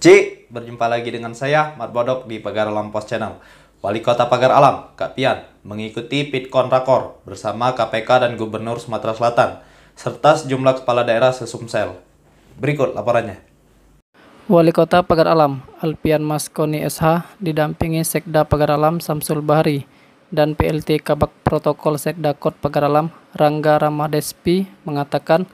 C. Berjumpa lagi dengan saya, Mat Bodok di Pagar Alam Pos Channel. Wali Kota Pagar Alam, Kak Pian, mengikuti Pitkon Rakor bersama KPK dan Gubernur Sumatera Selatan, serta sejumlah kepala daerah sesumsel. Berikut laporannya. Wali Kota Pagar Alam, Alpian Maskoni SH, didampingi Sekda Pagar Alam Samsul Bahri dan PLT Kabak Protokol Sekda Kot Pagar Alam, Rangga Ramadespi, mengatakan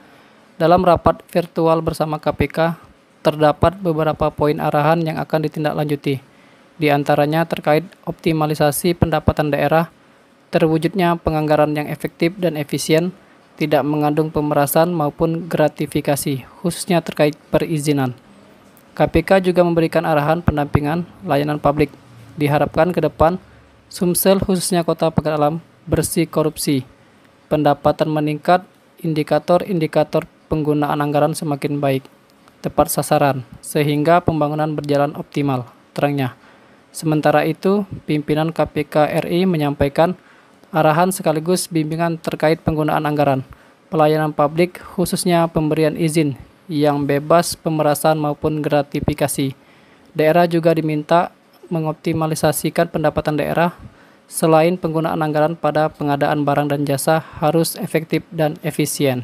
dalam rapat virtual bersama KPK terdapat beberapa poin arahan yang akan ditindaklanjuti, di antaranya terkait optimalisasi pendapatan daerah, terwujudnya penganggaran yang efektif dan efisien, tidak mengandung pemerasan maupun gratifikasi, khususnya terkait perizinan. KPK juga memberikan arahan pendampingan layanan publik. Diharapkan ke depan, Sumsel khususnya kota Pekan Alam bersih korupsi, pendapatan meningkat, indikator-indikator penggunaan anggaran semakin baik tepat sasaran, sehingga pembangunan berjalan optimal, terangnya. Sementara itu, pimpinan KPK RI menyampaikan arahan sekaligus bimbingan terkait penggunaan anggaran, pelayanan publik khususnya pemberian izin yang bebas pemerasan maupun gratifikasi. Daerah juga diminta mengoptimalisasikan pendapatan daerah selain penggunaan anggaran pada pengadaan barang dan jasa harus efektif dan efisien.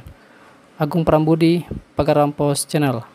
Agung Prambudi, Pagar Pos Channel.